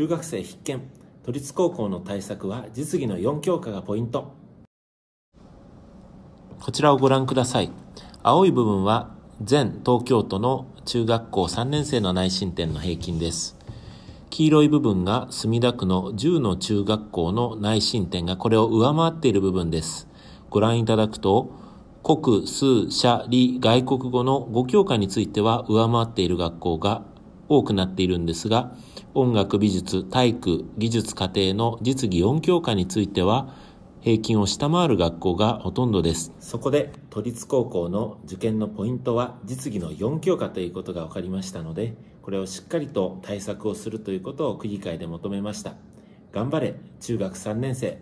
中学生必見都立高校の対策は実技の4教科がポイントこちらをご覧ください青い部分は全東京都の中学校3年生の内申点の平均です黄色い部分が墨田区の10の中学校の内申点がこれを上回っている部分ですご覧いただくと国、数、社、理、外国語の5教科については上回っている学校が多くなっているんですが、音楽、美術、体育、技術、家庭の実技4教科については、平均を下回る学校がほとんどですそこで都立高校の受験のポイントは実技の4教科ということが分かりましたのでこれをしっかりと対策をするということを区議会で求めました頑張れ中学3年生